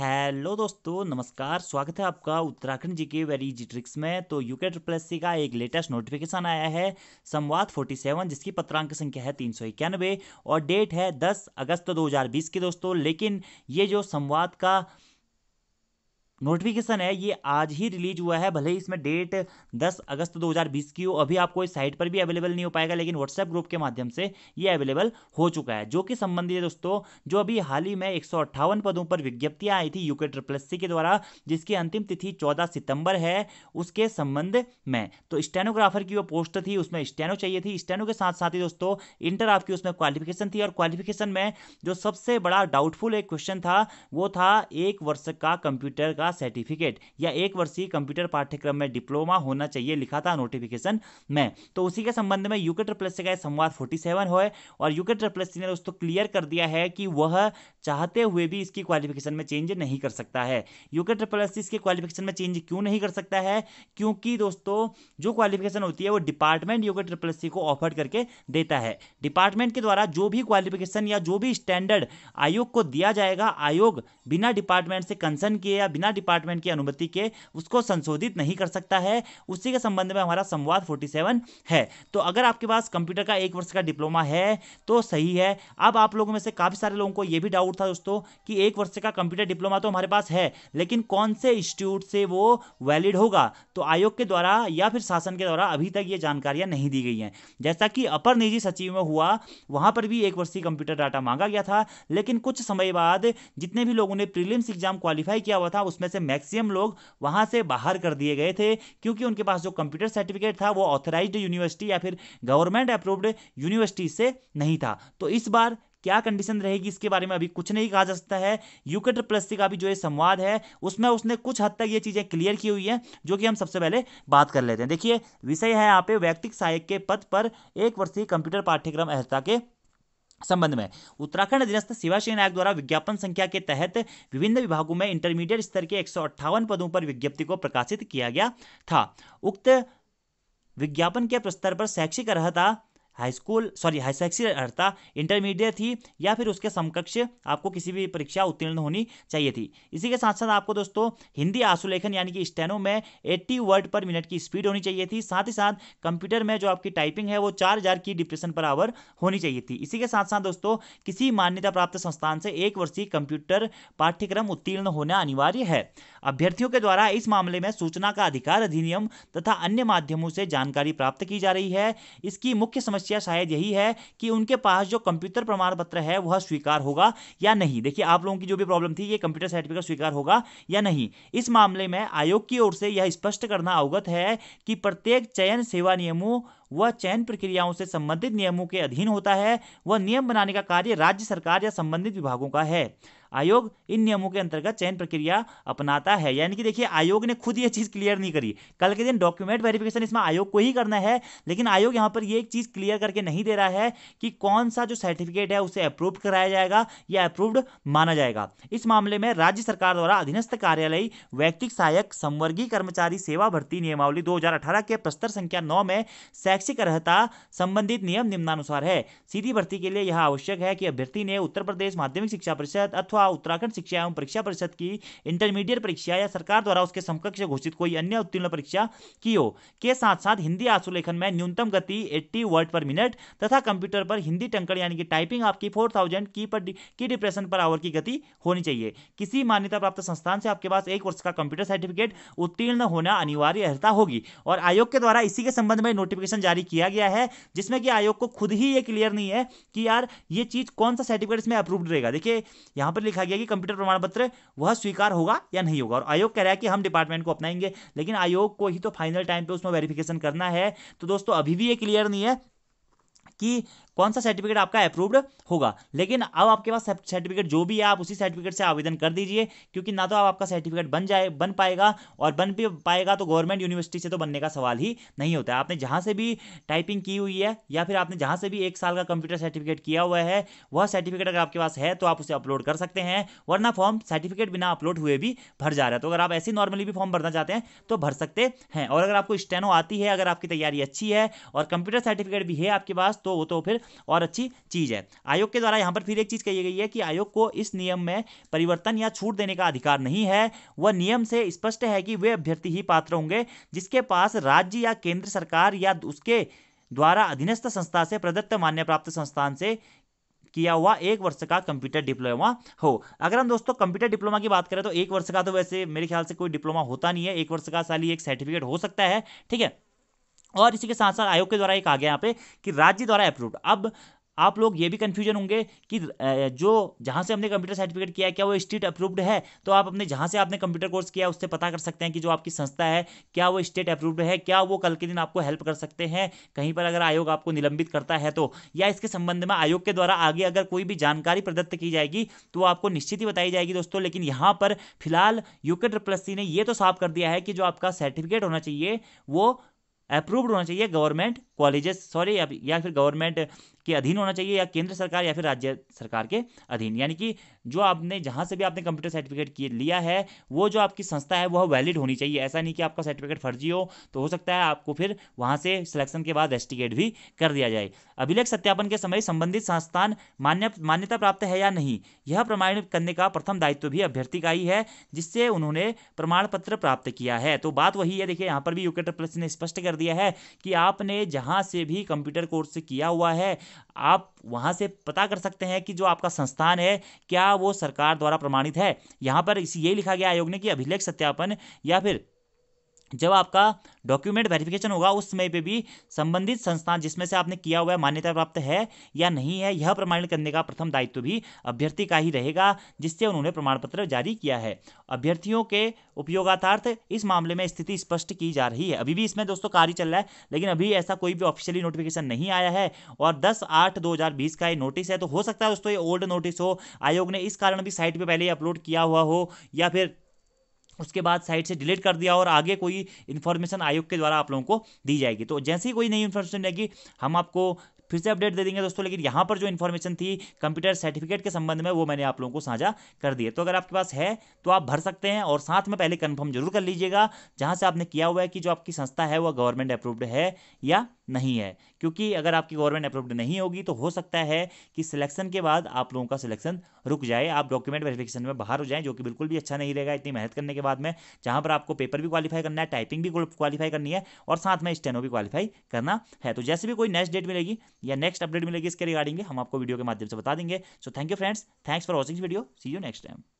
hello दोस्तों नमस्कार स्वागत है आपका उत्तराखंड जी के वेरी जी ट्रिक्स में तो यूके ट्रिपल सी का एक लेटेस्ट नोटिफिकेशन आया है संवाद 47 जिसकी पत्रांक संख्या है तीन सौ और डेट है 10 अगस्त 2020 की दोस्तों लेकिन ये जो संवाद का नोटिफिकेशन है ये आज ही रिलीज हुआ है भले ही इसमें डेट 10 अगस्त 2020 की हो अभी आपको इस साइट पर भी अवेलेबल नहीं हो पाएगा लेकिन व्हाट्सएप ग्रुप के माध्यम से ये अवेलेबल हो चुका है जो कि संबंधित दोस्तों जो अभी हाल ही में एक पदों पर विज्ञप्तियां आई थी यूके सी के द्वारा जिसकी अंतिम तिथि चौदह सितंबर है उसके संबंध में तो स्टेनोग्राफर की वो पोस्ट थी उसमें स्टेनो चाहिए थी स्टेनो के साथ साथ ही दोस्तों इंटर आपकी उसमें क्वालिफिकेशन थी और क्वालिफिकेशन में जो सबसे बड़ा डाउटफुल एक क्वेश्चन था वो था एक वर्ष का कंप्यूटर का का सर्टिफिकेट या एक वर्षीय कंप्यूटर पाठ्यक्रम में डिप्लोमा होना चाहिए लिखा था नोटिफिकेशन में तो उसी के संबंध में यूके ट्रिपल से गए संवाद फोर्टी सेवन हो और यूके ट्रिपल ने दोस्तों क्लियर कर दिया है कि वह चाहते हुए भी इसकी क्वालिफिकेशन में चेंज नहीं कर सकता है यूके ट्रिपल एस इसके क्वालिफिकेशन में चेंज क्यों नहीं कर सकता है क्योंकि दोस्तों जो क्वालिफिकेशन होती है वो डिपार्टमेंट यूके ट्रिपल एस को ऑफर करके देता है डिपार्टमेंट के द्वारा जो भी क्वालिफिकेशन या जो भी स्टैंडर्ड आयोग को दिया जाएगा आयोग बिना डिपार्टमेंट से कंसर्न किए या बिना डिपार्टमेंट की अनुमति के उसको संशोधित नहीं कर सकता है उसी के संबंध में हमारा संवाद 47 है तो अगर आपके पास कंप्यूटर का एक वर्ष का डिप्लोमा है तो सही है अब आप लोगों में से काफ़ी सारे लोगों को यह भी डाउट था दोस्तों कि एक वर्ष का कंप्यूटर डिप्लोमा तो हमारे पास है लेकिन कौन से इंस्टीट्यूट से वो वैलिड होगा तो आयोग के द्वारा या फिर शासन के द्वारा अभी तक ये जानकारियां नहीं दी गई हैं जैसा कि अपर निजी सचिव में हुआ वहां पर भी एक वर्षीय कंप्यूटर डाटा मांगा गया था लेकिन कुछ समय बाद जितने भी लोगों ने प्रीलिम्स एग्जाम क्वालिफाई किया हुआ था उसमें जिसमें से मैक्सिमम लोग वहां से बाहर कर दिए गए थे क्योंकि उनके पास जो कंप्यूटर सर्टिफिकेट था वो ऑथराइज्ड यूनिवर्सिटी या फिर गवर्नमेंट अप्रूव्ड यूनिवर्सिटी से नहीं था तो इस बार क्या कंडीशन रहेगी इसके बारे में अभी कुछ नहीं कहा जा सकता है यूकेट प्लस का भी जो ये संवाद है उसमें उसने कुछ हद तक ये चीज़ें क्लियर की हुई है जो कि हम सबसे पहले बात कर लेते हैं देखिए विषय है यहाँ पे व्यक्तिक सहायक के पद पर एक वर्षीय कंप्यूटर पाठ्यक्रम अहता के संबंध में उत्तराखंड अधीनस्थ सेवाश्रेणी आयोग द्वारा विज्ञापन संख्या के तहत विभिन्न विभागों में इंटरमीडिएट स्तर के एक पदों पर विज्ञप्ति को प्रकाशित किया गया था उक्त विज्ञापन के प्रस्तर पर शैक्षिक अर्हता हाईस्कूल सॉरी हाई अर्थात इंटरमीडिएट थी या फिर उसके समकक्ष आपको किसी भी परीक्षा उत्तीर्ण होनी चाहिए थी इसी के साथ साथ आपको दोस्तों हिंदी आंसुलेखन यानी कि स्टेनो में 80 वर्ड पर मिनट की स्पीड होनी चाहिए थी साथ ही साथ कंप्यूटर में जो आपकी टाइपिंग है वो 4000 की डिप्रेशन पर आवर होनी चाहिए थी इसी के साथ साथ दोस्तों किसी मान्यता प्राप्त संस्थान से एक वर्षीय कंप्यूटर पाठ्यक्रम उत्तीर्ण होना अनिवार्य है अभ्यर्थियों के द्वारा इस मामले में सूचना का अधिकार अधिनियम तथा अन्य माध्यमों से जानकारी प्राप्त की जा रही है इसकी मुख्य समस्या समस्या शायद यही है कि उनके पास जो कंप्यूटर प्रमाण पत्र है वह स्वीकार होगा या नहीं देखिए आप लोगों की जो भी प्रॉब्लम थी ये कंप्यूटर सर्टिफिकेट स्वीकार होगा या नहीं इस मामले में आयोग की ओर से यह स्पष्ट करना अवगत है कि प्रत्येक चयन सेवा नियमों वह चयन प्रक्रियाओं से संबंधित नियमों के अधीन होता है वह नियम बनाने का कार्य राज्य सरकार या संबंधित विभागों का है आयोग इन नियमों के अंतर्गत चयन प्रक्रिया अपनाता है यानी कि देखिए आयोग ने खुद यह चीज क्लियर नहीं करी कल के दिन डॉक्यूमेंट वेरिफिकेशन इसमें आयोग को ही करना है लेकिन आयोग यहां पर यह एक चीज क्लियर करके नहीं दे रहा है कि कौन सा जो सर्टिफिकेट है उसे अप्रूव कराया जाएगा या अप्रूव्ड माना जाएगा इस मामले में राज्य सरकार द्वारा अधीनस्थ कार्यालय व्यक्तिक सहायक संवर्गीय कर्मचारी सेवा भर्ती नियमावली दो के प्रस्तर संख्या नौ में शैक्षिक अर्हता संबंधित नियम निम्नानुसार है सीधी भर्ती के लिए यह आवश्यक है कि अभ्यर्थी ने उत्तर प्रदेश माध्यमिक शिक्षा परिषद अथवा उत्तराखंड शिक्षा एवं परीक्षा परिषद की इंटरमीडिएट परीक्षा या सरकार द्वारा उसके समकक्ष घोषित कोई अन्य उत्तीर्ण परीक्षा की हो के साथ साथ हिंदी आसुलेखन में न्यूनतम गति एट्टी वर्ड पर मिनट तथा कंप्यूटर पर हिंदी टंकड़ यानी कि टाइपिंग आपकी फोर की पर की डिप्रेशन पर आवर की गति होनी चाहिए किसी मान्यता प्राप्त संस्थान से आपके पास एक वर्ष का कंप्यूटर सर्टिफिकेट उत्तीर्ण होना अनिवार्य अर्हता होगी और आयोग के द्वारा इसी के संबंध में नोटिफिकेशन जारी किया गया है जिसमें कि आयोग को खुद ही ये क्लियर नहीं है कि यार ये चीज कौन सा सर्टिफिकेट इसमें अप्रूव्ड रहेगा देखिए यहां पर लिखा गया कि कंप्यूटर प्रमाण पत्र वह स्वीकार होगा या नहीं होगा और आयोग कह रहा है कि हम डिपार्टमेंट को अपनाएंगे लेकिन आयोग को ही तो फाइनल टाइम पे उसमें वेरिफिकेशन करना है तो दोस्तों अभी भी ये क्लियर नहीं है कि कौन सा सर्टिफिकेट आपका अप्रूव्ड होगा लेकिन अब आपके पास सर्टिफिकेट जो भी है आप उसी सर्टिफिकेट से आवेदन कर दीजिए क्योंकि ना तो आपका सर्टिफिकेट बन जाए बन पाएगा और बन भी पाएगा तो गवर्नमेंट यूनिवर्सिटी से तो बनने का सवाल ही नहीं होता है आपने जहाँ से भी टाइपिंग की हुई है या फिर आपने जहाँ से भी एक साल का कंप्यूटर सर्टिफिकेट किया हुआ है वह सर्टिफिकेट अगर आपके पास है तो आप उसे अपलोड कर सकते हैं वरना फॉर्म सर्टिफिकेट बिना अपलोड हुए भी भर जा रहा है तो अगर आप ऐसे नॉर्मली भी फॉर्म भरना चाहते हैं तो भर सकते हैं और अगर आपको स्टेनो आती है अगर आपकी तैयारी अच्छी है और कंप्यूटर सर्टिफिकेट भी है आपके पास तो वो तो फिर और अच्छी चीज़ है आयोग के द्वारा यहां पर फिर एक चीज़ कही गई है कि आयोग को इस नियम में परिवर्तन या छूट देने का अधिकार नहीं है वह नियम से स्पष्ट है कि वे अभ्यर्थी ही पात्र होंगे जिसके पास राज्य या केंद्र सरकार या उसके द्वारा अधीनस्थ संस्था से प्रदत्त मान्य प्राप्त संस्थान से किया हुआ एक वर्ष का कंप्यूटर डिप्लोमा हो अगर हम दोस्तों कंप्यूटर डिप्लोमा की बात करें तो एक वर्ष का तो वैसे मेरे ख्याल से कोई डिप्लोमा होता नहीं है एक वर्ष का साली एक सर्टिफिकेट हो सकता है ठीक है और इसी के साथ साथ आयोग के द्वारा एक आ गया यहाँ पे कि राज्य द्वारा अप्रूव्ड अब आप लोग ये भी कन्फ्यूजन होंगे कि जो जहाँ से हमने कंप्यूटर सर्टिफिकेट किया है क्या वो स्टेट अप्रूव्ड है तो आप अपने जहाँ से आपने कंप्यूटर कोर्स किया उससे पता कर सकते हैं कि जो आपकी संस्था है क्या वो स्टेट अप्रूव्ड है क्या वो कल के दिन आपको हेल्प कर सकते हैं कहीं पर अगर आयोग आपको निलंबित करता है तो या इसके संबंध में आयोग के द्वारा आगे अगर कोई भी जानकारी प्रदत्त की जाएगी तो आपको निश्चित ही बताई जाएगी दोस्तों लेकिन यहाँ पर फिलहाल यूके ट्रिप्लस ने यह तो साफ कर दिया है कि जो आपका सर्टिफिकेट होना चाहिए वो अप्रूव्ड होना चाहिए गवर्नमेंट कॉलेजेस सॉरी या फिर गवर्नमेंट के अधीन होना चाहिए या केंद्र सरकार या फिर राज्य सरकार के अधीन यानी कि जो आपने जहाँ से भी आपने कंप्यूटर सर्टिफिकेट किए लिया है वो जो आपकी संस्था है वह वैलिड होनी चाहिए ऐसा नहीं कि आपका सर्टिफिकेट फर्जी हो तो हो सकता है आपको फिर वहाँ से सिलेक्शन के बाद रेस्टिगेट भी कर दिया जाए अभिलेख सत्यापन के समय संबंधित संस्थान मान्य मान्यता प्राप्त है या नहीं यह प्रमाणित करने का प्रथम दायित्व भी अभ्यर्थी का ही है जिससे उन्होंने प्रमाण पत्र प्राप्त किया है तो बात वही है देखिए यहाँ पर भी यूकेटर प्लस ने स्पष्ट कर दिया है कि आपने जहाँ जहाँ से भी कंप्यूटर कोर्स किया हुआ है आप वहाँ से पता कर सकते हैं कि जो आपका संस्थान है क्या वो सरकार द्वारा प्रमाणित है यहाँ पर इसी यही लिखा गया आयोग ने कि अभिलेख सत्यापन या फिर जब आपका डॉक्यूमेंट वेरिफिकेशन होगा उस समय पे भी संबंधित संस्थान जिसमें से आपने किया हुआ है मान्यता प्राप्त है या नहीं है यह प्रमाणित करने का प्रथम दायित्व भी अभ्यर्थी का ही रहेगा जिससे उन्होंने प्रमाण पत्र जारी किया है अभ्यर्थियों के उपयोगार्थ इस मामले में स्थिति स्पष्ट की जा रही है अभी भी इसमें दोस्तों कार्य चल रहा है लेकिन अभी ऐसा कोई भी ऑफिशियली नोटिफिकेशन नहीं आया है और दस आठ दो का ये नोटिस है तो हो सकता है दोस्तों ये ओल्ड नोटिस हो आयोग ने इस कारण भी साइट पर पहले ही अपलोड किया हुआ हो या फिर उसके बाद साइट से डिलीट कर दिया और आगे कोई इन्फॉर्मेशन आयोग के द्वारा आप लोगों को दी जाएगी तो जैसे ही कोई नई इन्फॉर्मेशन रहेगी हम आपको फिर से अपडेट दे देंगे दोस्तों लेकिन यहाँ पर जो इन्फॉर्मेशन थी कंप्यूटर सर्टिफिकेट के संबंध में वो मैंने आप लोगों को साझा कर दिए तो अगर आपके पास है तो आप भर सकते हैं और साथ में पहले कन्फर्म जरूर कर लीजिएगा जहाँ से आपने किया हुआ है कि जो आपकी संस्था है वह गवर्नमेंट अप्रूव्ड है या नहीं है क्योंकि अगर आपकी गवर्नमेंट अप्रूव्ड नहीं होगी तो हो सकता है कि सिलेक्शन के बाद आप लोगों का सिलेक्शन रुक जाए आप डॉक्यूमेंट वेरिफिकेशन में बाहर हो जाए जो कि बिल्कुल भी अच्छा नहीं रहेगा इतनी मेहनत करने के बाद में जहाँ पर आपको पेपर भी क्वालिफाई करना है टाइपिंग भी क्वालिफाई करनी है और साथ में स्टेनो भी क्वालिफाई करना है तो जैसे भी कोई नेक्स्ट डेट मिलेगी या नेक्स्ट अपडेट मिलेगी इसके रिगार्डिंग हम आपको वीडियो के माध्यम से बता देंगे so thank you friends thanks for watching video see you next time